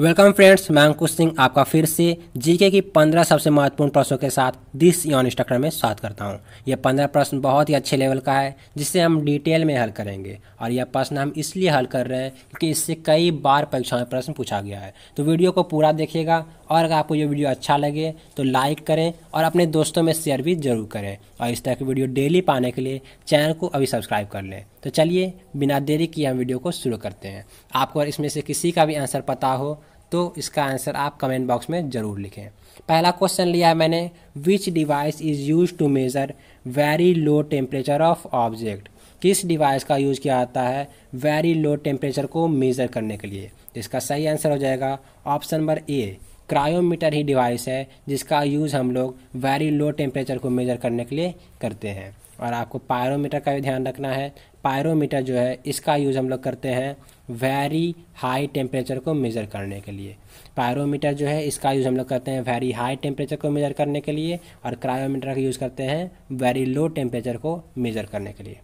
welcome friends मैं अंकुश सिंह आपका फिर से जीके की पंद्रह सबसे महत्वपूर्ण प्रश्नों के साथ दिस यॉन इंस्ट्रक्टर में स्वागत करता हूँ यह पंद्रह प्रश्न बहुत ही अच्छे लेवल का है जिसे हम डिटेल में हल करेंगे और यह प्रश्न हम इसलिए हल कर रहे हैं क्योंकि इससे कई बार परीक्षा में प्रश्न पूछा गया है तो वीडियो को पूरा देखिएगा और अगर आपको ये वीडियो अच्छा लगे तो लाइक करें और अपने दोस्तों में शेयर भी जरूर करें और इस तरह की वीडियो डेली पाने के लिए चैनल को अभी सब्सक्राइब कर लें तो चलिए बिना देरी किए हम वीडियो को शुरू करते हैं आपको इसमें से किसी का भी आंसर पता हो तो इसका आंसर आप कमेंट बॉक्स में ज़रूर लिखें पहला क्वेश्चन लिया है मैंने which device is use to measure very low temperature of object किस डिवाइस का यूज़ किया जाता है वेरी लो टेम्परेचर को मेज़र करने के लिए इसका सही आंसर हो जाएगा ऑप्शन नंबर ए क्रायोमीटर ही डिवाइस है जिसका यूज़ हम लोग वेरी लो टेम्परेचर को मेज़र करने के लिए करते हैं और आपको पायरोमीटर का भी ध्यान रखना है पायरोमीटर जो है इसका यूज़ हम लोग करते हैं वेरी हाई टेम्परेचर को मेज़र करने के लिए पायरोमीटर जो है इसका यूज़ हम लोग करते हैं वेरी हाई टेम्परेचर को मेज़र करने के लिए और क्रायोमीटर का यूज़ करते हैं वेरी लो टेम्परेचर को मेज़र करने के लिए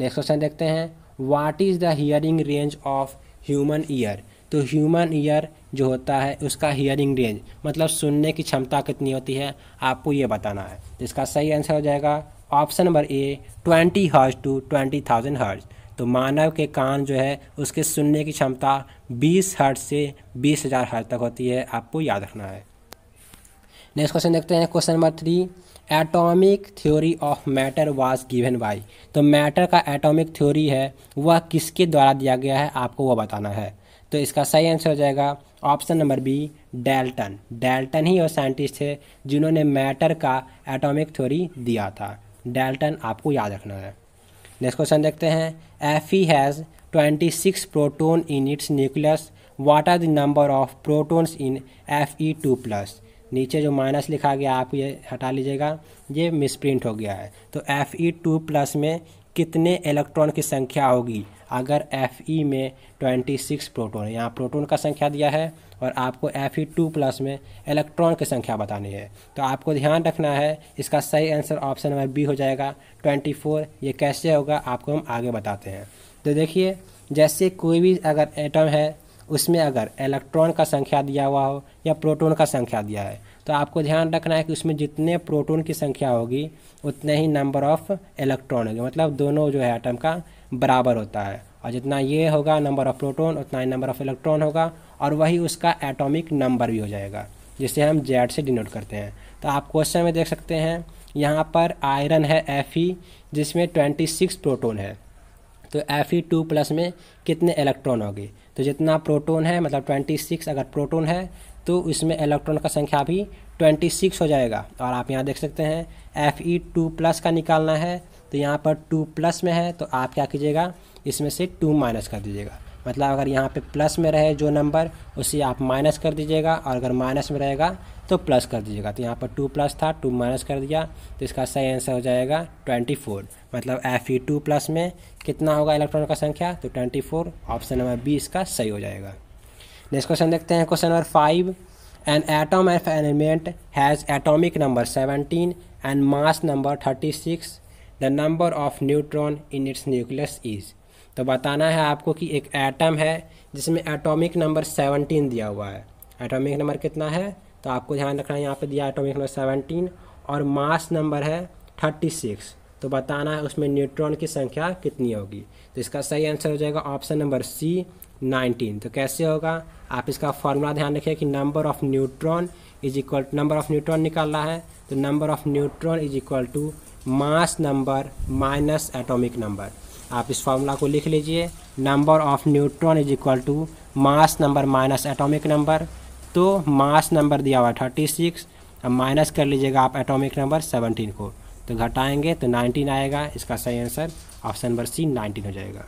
नेक्स्ट क्वेश्चन देखते हैं what is the hearing range of human ear तो ह्यूमन ईयर जो होता है उसका हियरिंग रेंज मतलब सुनने की क्षमता कितनी होती है आपको ये बताना है तो इसका सही आंसर हो जाएगा option number A twenty hertz to twenty thousand hertz तो मानव के कान जो है उसके सुनने की क्षमता बीस हर्ज से बीस हज़ार हर्ज तक होती है आपको याद रखना है नेक्स्ट क्वेश्चन देखते हैं question number three atomic theory of matter was given by तो मैटर का एटॉमिक थ्योरी है वह किसके द्वारा दिया गया है आपको वह बताना है तो इसका सही आंसर हो जाएगा option number B Dalton Dalton ही वो साइंटिस्ट थे जिन्होंने मैटर का एटॉमिक थ्योरी दिया था डेल्टन आपको याद रखना है नेक्स्ट क्वेश्चन देखते हैं F E has twenty six proton in its nucleus what are the number of protons in F E two plus नीचे जो माइनस लिखा गया आप ये हटा लीजिएगा ये मिसप्रिंट हो गया है तो एफ ई टू प्लस में कितने इलेक्ट्रॉन की संख्या होगी अगर एफ ई में 26 प्रोटॉन यहाँ प्रोटॉन का संख्या दिया है और आपको एफ ई टू प्लस में इलेक्ट्रॉन की संख्या बतानी है तो आपको ध्यान रखना है इसका सही आंसर ऑप्शन नंबर बी हो जाएगा 24 ये कैसे होगा आपको हम आगे बताते हैं तो देखिए जैसे कोई भी अगर एटम है उसमें अगर इलेक्ट्रॉन का संख्या दिया हुआ हो या प्रोटोन का संख्या दिया है तो आपको ध्यान रखना है कि उसमें जितने प्रोटोन की संख्या होगी उतने ही नंबर ऑफ इलेक्ट्रॉन होगी मतलब दोनों जो है आइटम का बराबर होता है और जितना ये होगा नंबर ऑफ प्रोटोन उतना ही नंबर ऑफ इलेक्ट्रॉन होगा और वही उसका एटॉमिक नंबर भी हो जाएगा जिसे हम जेड से डिनोट करते हैं तो आप क्वेश्चन में देख सकते हैं यहाँ पर आयरन है एफ जिसमें ट्वेंटी सिक्स प्रोटोन है तो एफ ई टू प्लस में कितने इलेक्ट्रॉन होगी तो जितना प्रोटोन है मतलब ट्वेंटी सिक्स अगर प्रोटोन है तो इसमें इलेक्ट्रॉन का संख्या भी ट्वेंटी सिक्स हो जाएगा और आप यहाँ देख सकते हैं एफ ई टू प्लस का निकालना है तो यहाँ पर टू प्लस में है तो आप क्या कीजिएगा इसमें से टू माइनस कर दीजिएगा मतलब अगर यहाँ पे प्लस में रहे जो नंबर उसे आप माइनस कर दीजिएगा और अगर माइनस में रहेगा तो प्लस कर दीजिएगा तो यहाँ पर टू प्लस था टू माइनस कर दिया तो इसका सही आंसर हो जाएगा ट्वेंटी फोर मतलब एफ ई टू प्लस में कितना होगा इलेक्ट्रॉन का संख्या तो twenty four option number B इसका सही हो जाएगा नेक्स्ट क्वेश्चन देखते हैं question number five an atom of element has atomic number seventeen and mass number thirty six the number of neutron in its nucleus is तो बताना है आपको कि एक एटम है जिसमें एटॉमिक नंबर सेवनटीन दिया हुआ है एटॉमिक नंबर कितना है तो आपको ध्यान रखना है यहाँ पे दिया एटॉमिक नंबर सेवनटीन और मास नंबर है थर्टी सिक्स तो बताना है उसमें न्यूट्रॉन की संख्या कितनी होगी तो इसका सही आंसर हो जाएगा ऑप्शन नंबर सी नाइनटीन तो कैसे होगा आप इसका फॉर्मूला ध्यान रखिए कि number of neutron is equal number of neutron निकालना है तो number of neutron is equal to mass number minus atomic number आप इस फॉर्मूला को लिख लीजिए number of neutron is equal to mass number minus atomic number तो mass number दिया हुआ है थर्टी सिक्स अब माइनस कर लीजिएगा आप एटॉमिक नंबर सेवनटीन को तो घटाएंगे तो 19 आएगा इसका सही आंसर ऑप्शन नंबर सी 19 हो जाएगा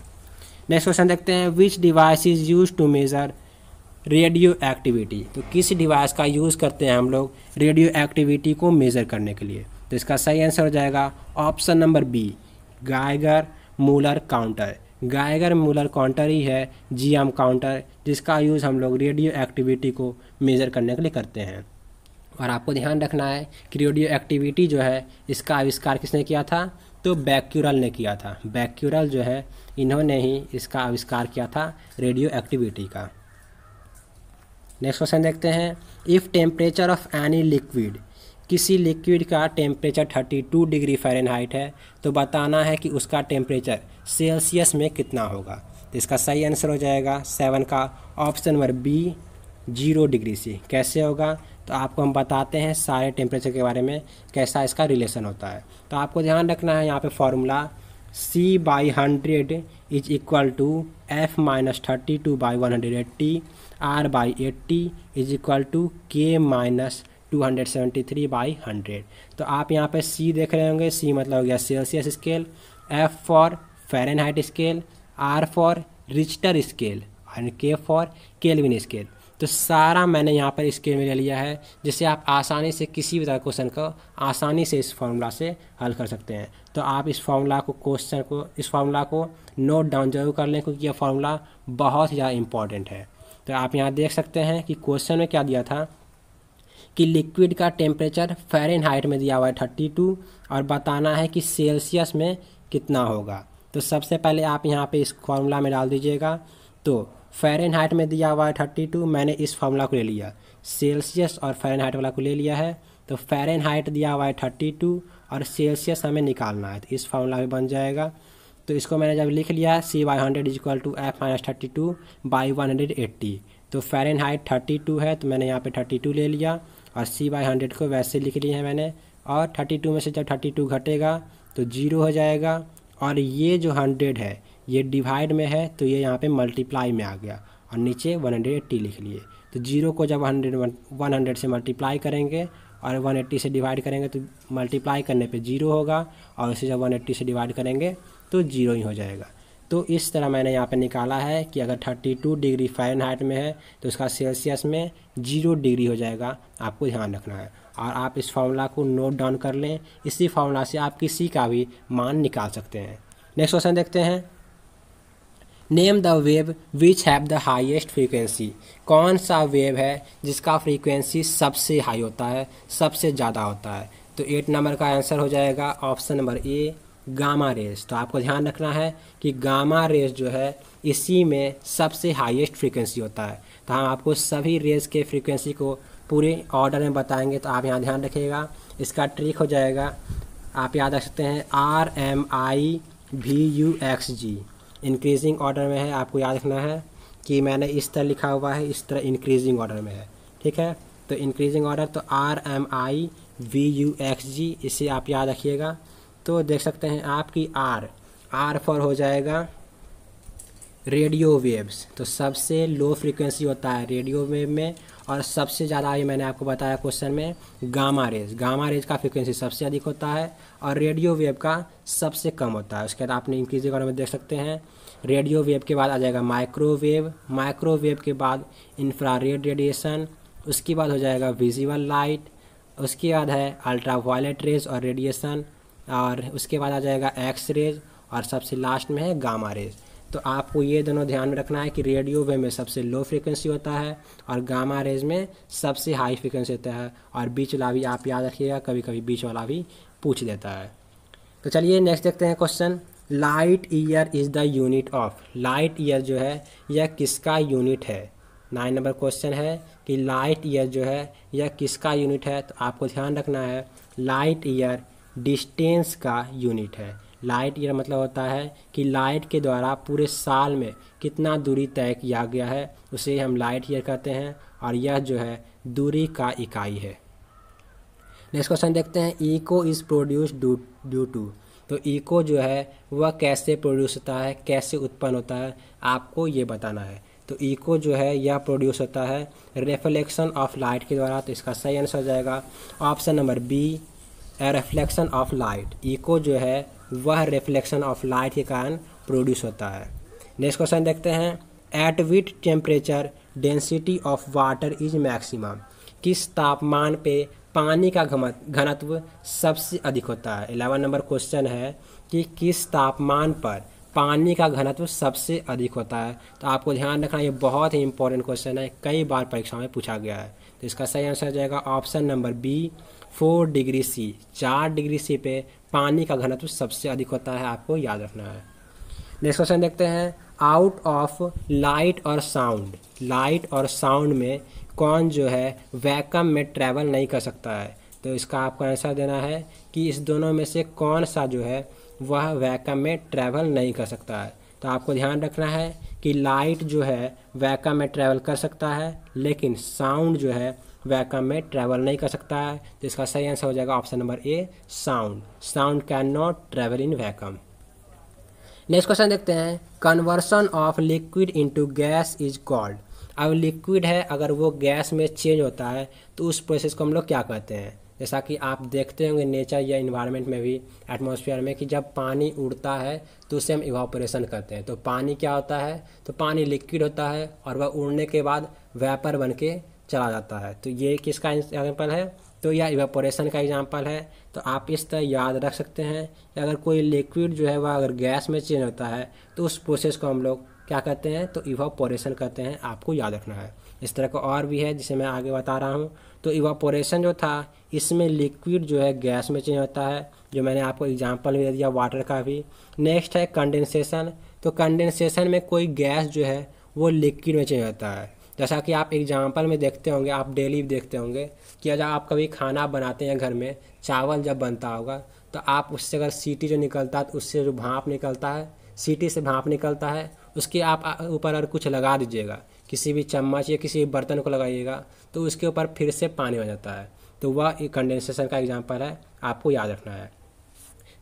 नेक्स्ट क्वेश्चन देखते हैं which device is use to measure radioactivity तो किस डिवाइस का यूज़ करते हैं हम लोग रेडियो एक्टिविटी को मेज़र करने के लिए तो इसका सही आंसर हो जाएगा option number B Geiger Muller counter Geiger Muller counter ही है जी एम काउंटर जिसका यूज़ हम लोग रेडियो एक्टिविटी को मेज़र करने के लिए करते हैं और आपको ध्यान रखना है कि रेडियो एक्टिविटी जो है इसका आविष्कार किसने किया था तो बैक्यूरल ने किया था बैक्यूरल जो है इन्होंने ही इसका आविष्कार किया था रेडियो एक्टिविटी का नेक्स्ट क्वेश्चन देखते हैं if temperature of any liquid किसी लिक्विड का टेम्परेचर 32 डिग्री फ़ारेनहाइट है तो बताना है कि उसका टेम्परेचर सेल्सियस में कितना होगा तो इसका सही आंसर हो जाएगा सेवन का option number B zero degree से कैसे होगा तो आपको हम बताते हैं सारे टेम्परेचर के बारे में कैसा इसका रिलेशन होता है तो आपको ध्यान रखना है यहाँ पे formula C by hundred is equal to F minus thirty two by one hundred eighty R by eighty is equal to K minus two hundred seventy three by hundred तो आप यहाँ पे सी देख रहे होंगे सी मतलब हो गया Celsius scale F for Fahrenheit scale R for Richter scale and K for Kelvin scale तो सारा मैंने यहाँ पर इस में ले लिया है जिससे आप आसानी से किसी भी तरह क्वेश्चन को आसानी से इस फार्मूला से हल कर सकते हैं तो आप इस फार्मूला को क्वेश्चन को इस फार्मूला को नोट डाउन जरूर कर लें क्योंकि यह फार्मूला बहुत ही ज़्यादा इंपॉर्टेंट है तो आप यहाँ देख सकते हैं कि क्वेश्चन में क्या दिया था कि लिक्विड का टेम्परेचर फेरन हाइट में दिया हुआ है थर्टी टू और बताना है कि सेल्सियस में कितना होगा तो सबसे पहले आप यहाँ पे इस फॉर्मूला में डाल दीजिएगा तो फ़ारेन हाइट में दिया हुआ है थर्टी टू मैंने इस फार्मूला को ले लिया सेल्सियस और फ़ारेन हाइट वाला को ले लिया है तो फ़ारेन हाइट दिया हुआ है थर्टी टू और सेल्सियस हमें निकालना है तो इस फार्मूला में बन जाएगा तो इसको मैंने जब लिख लिया C by hundred is equal to F minus thirty two by one hundred eighty तो फ़ारेन हाइट थर्टी टू है तो मैंने यहाँ पे थर्टी टू ले लिया और सी बाई हंड्रेड को वैसे लिख लिया है मैंने और थर्टी टू में से जब थर्टी टू घटेगा तो जीरो हो जाएगा और ये जो हंड्रेड है ये डिवाइड में है तो ये यहाँ पे मल्टीप्लाई में आ गया और नीचे वन हंड्रेड एट्टी लिख लिए तो जीरो को जब हंड्रेड वन हंड्रेड से मल्टीप्लाई करेंगे और वन एट्टी से डिवाइड करेंगे तो मल्टीप्लाई करने पे जीरो होगा और उसे जब वन एट्टी से डिवाइड करेंगे तो जीरो ही हो जाएगा तो इस तरह मैंने यहाँ पे निकाला है कि अगर 32 डिग्री फ़ारेनहाइट में है तो उसका सेल्सियस में जीरो डिग्री हो जाएगा आपको ध्यान रखना है और आप इस फार्मूला को नोट डाउन कर लें इसी फार्मूला से आप किसी का भी मान निकाल सकते हैं नेक्स्ट क्वेश्चन देखते हैं name the wave which have the highest frequency कौन सा वेव है जिसका फ्रीक्वेंसी सबसे हाई होता है सबसे ज़्यादा होता है तो एट नंबर का आंसर हो जाएगा option number A gamma rays तो आपको ध्यान रखना है कि गामा रेस जो है इसी में सबसे हाइएस्ट फ्रीक्वेंसी होता है तो हम आपको सभी रेस के फ्रीक्वेंसी को पूरे ऑर्डर में बताएंगे तो आप यहाँ ध्यान रखिएगा इसका ट्रिक हो जाएगा आप याद रख सकते हैं R M I V U X G increasing order में है आपको याद रखना है कि मैंने इस तरह लिखा हुआ है इस तरह इंक्रीजिंग ऑर्डर में है ठीक है तो इंक्रीजिंग ऑर्डर तो R M I V U X G इसे आप याद रखिएगा तो देख सकते हैं आपकी आर आर फॉर हो जाएगा रेडियो वेव्स तो सबसे लो फ्रीक्वेंसी होता है रेडियो वेव में और सबसे ज़्यादा अभी मैंने आपको बताया क्वेश्चन में गामा रेज गामा रेज का फ्रीक्वेंसी सबसे अधिक होता है और रेडियो वेव का सबसे कम होता है उसके बाद आपने इंक्रीजिंग कॉलम में देख सकते हैं रेडियो वेव के बाद आ जाएगा माइक्रोवेव माइक्रोवेव के बाद इंफ्रा रेडिएशन उसके बाद हो जाएगा विजिबल लाइट उसके बाद है अल्ट्रा वायलेट रेज और रेडिएशन और उसके बाद आ जाएगा एक्स रेज और सबसे लास्ट में है गामा रेज तो आपको ये दोनों ध्यान में रखना है कि रेडियो वेव में सबसे लो फ्रिक्वेंसी होता है और गामा रेज में सबसे हाई फ्रिक्वेंसी होता है और बीच वाला भी आप याद रखिएगा कभी कभी बीच वाला भी पूछ देता है तो चलिए नेक्स्ट देखते हैं question light year is the unit of light year जो है यह किसका यूनिट है नाइन नंबर क्वेश्चन है कि लाइट ईयर जो है यह किसका यूनिट है तो आपको ध्यान रखना है लाइट ईयर डिस्टेंस का यूनिट है लाइट ईयर मतलब होता है कि लाइट के द्वारा पूरे साल में कितना दूरी तय किया गया है उसे हम लाइट ईयर कहते हैं और यह जो है दूरी का इकाई है नेक्स्ट क्वेश्चन देखते हैं eco is produce do do to तो ईको जो है वह कैसे प्रोड्यूस होता है कैसे उत्पन्न होता है आपको ये बताना है तो ईको जो है यह प्रोड्यूस होता है रिफ्लेक्शन ऑफ लाइट के द्वारा तो इसका सही आंसर हो जाएगा option number B reflection of light echo जो है वह रिफ्लेक्शन ऑफ लाइट के कारण प्रोड्यूस होता है नेक्स्ट क्वेश्चन देखते हैं at which temperature density of water is maximum किस तापमान पे पानी का घनत्व सबसे अधिक होता है इलेवन नंबर क्वेश्चन है कि किस तापमान पर पानी का घनत्व सबसे अधिक होता है तो आपको ध्यान रखना ये बहुत ही इंपॉर्टेंट क्वेश्चन है कई बार परीक्षाओं में पूछा गया है तो इसका सही आंसर जाएगा option number B four degree C चार डिग्री सी पे पानी का घनत्व सबसे अधिक होता है आपको याद रखना है नेक्स्ट क्वेश्चन देखते हैं आउट ऑफ लाइट और साउंड लाइट और साउंड में कौन जो है वैकम में ट्रैवल नहीं कर सकता है तो इसका आपको आंसर देना है कि इस दोनों में से कौन सा जो है वह वैकम में ट्रैवल नहीं कर सकता है तो आपको ध्यान रखना है कि लाइट जो है वैकम में ट्रैवल कर सकता है लेकिन साउंड जो है वैकम में ट्रैवल नहीं कर सकता है तो इसका सही आंसर हो जाएगा option number A sound sound cannot travel in vacuum next question देखते हैं conversion of liquid into gas is called अब लिक्विड है अगर वो गैस में चेंज होता है तो उस प्रोसेस को हम लोग क्या कहते हैं जैसा कि आप देखते होंगे नेचर या इन्वायरमेंट में भी एटमॉस्फेयर में कि जब पानी उड़ता है तो उसे हम इवापोरेशन करते हैं तो पानी क्या होता है तो पानी लिक्विड होता है और वह उड़ने के बाद वेपर बन के चला जाता है तो ये किसका एग्जाम्पल है तो यह इवेपोरेशन का एग्जाम्पल है तो आप इस तरह याद रख सकते हैं कि अगर कोई लिक्विड जो है वह अगर गैस में चेंज होता है तो उस प्रोसेस को हम लोग क्या कहते हैं तो इवापोरेशन कहते हैं आपको याद रखना है इस तरह का और भी है जिसे मैं आगे बता रहा हूँ तो इवापोरेशन जो था इसमें लिक्विड जो है गैस में चेंज होता है जो मैंने आपको एग्जाम्पल दे दिया वाटर का भी नेक्स्ट है कंडेंसेशन तो कंडेंसेशन में कोई गैस जो है वो लिक्विड में चेंज होता है जैसा कि आप एग्जाम्पल में देखते होंगे आप डेली देखते होंगे कि अगर आप कभी खाना बनाते हैं घर में चावल जब बनता होगा तो आप उससे अगर सीटी जो निकलता है तो उससे जो भाप निकलता है सीटी से भाप निकलता है उसके आप ऊपर और कुछ लगा दीजिएगा किसी भी चम्मच या किसी भी बर्तन को लगाइएगा तो उसके ऊपर फिर से पानी हो जाता है तो वह कंडेंसेशन का एग्जाम्पल है आपको याद रखना है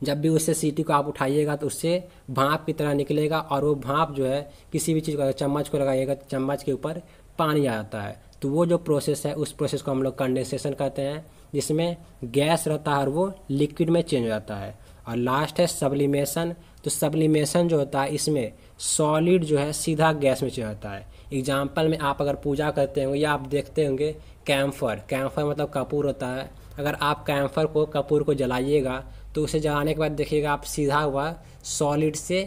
जब भी उससे सीटी को आप उठाइएगा तो उससे भाप की तरह निकलेगा और वो भाप जो है किसी भी चीज़ को चम्मच को लगाइएगा चम्मच के ऊपर पानी आता है तो वो जो प्रोसेस है उस प्रोसेस को हम लोग कंडेंसेशन कहते हैं जिसमें गैस रहता है और वो लिक्विड में चेंज हो जाता है और लास्ट है सब्लिमेशन तो सब्लिमेशन जो होता है इसमें सॉलिड जो है सीधा गैस में चेंज होता है एग्जाम्पल में आप अगर पूजा करते होंगे या आप देखते होंगे कैम्फर कैम्फर मतलब कपूर होता है अगर आप कैम्फर को कपूर को जलाइएगा तो उसे जलाने के बाद देखिएगा आप सीधा हुआ सॉलिड से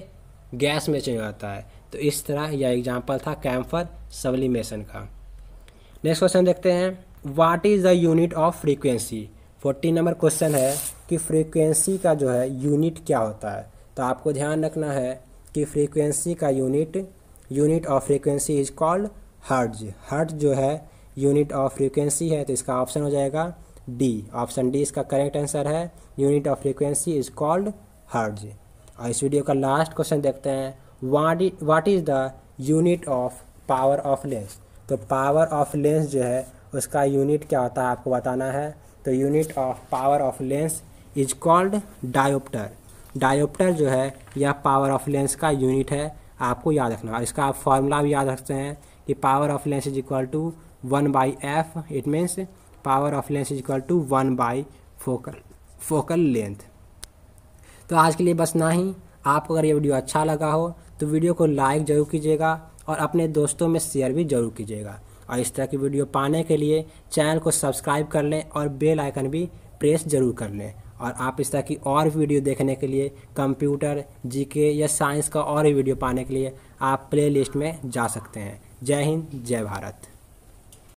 गैस में चेंज होता है तो इस तरह यह एग्जाम्पल था कैम्फर सबलिमेशन का नेक्स्ट क्वेश्चन देखते हैं what is the unit of frequency forty number question है कि फ्रीक्वेंसी का जो है यूनिट क्या होता है तो आपको ध्यान रखना है कि फ्रीक्वेंसी का unit unit of frequency is called hertz hertz जो है यूनिट ऑफ फ्रीक्वेंसी है तो इसका ऑप्शन हो जाएगा डी ऑप्शन डी इसका करेक्ट आंसर है unit of frequency is called hertz और इस वीडियो का लास्ट क्वेश्चन देखते हैं what is the unit of power of lens तो पावर ऑफ लेंस जो है उसका यूनिट क्या होता है आपको बताना है तो unit of power of lens is called dioptre dioptre जो है यह पावर ऑफ लेंस का यूनिट है आपको याद रखना इसका आप फार्मूला भी याद रखते हैं कि power of lens is equal to one by F it means power of lens is equal to one by focal focal length तो आज के लिए बस ना ही आपको अगर ये वीडियो अच्छा लगा हो तो वीडियो को लाइक ज़रूर कीजिएगा और अपने दोस्तों में शेयर भी ज़रूर कीजिएगा और इस तरह की वीडियो पाने के लिए चैनल को सब्सक्राइब कर लें और बेल आइकन भी प्रेस ज़रूर कर लें और आप इस तरह की और वीडियो देखने के लिए कंप्यूटर जीके या साइंस का और वीडियो पाने के लिए आप प्लेलिस्ट में जा सकते हैं जय हिंद जय भारत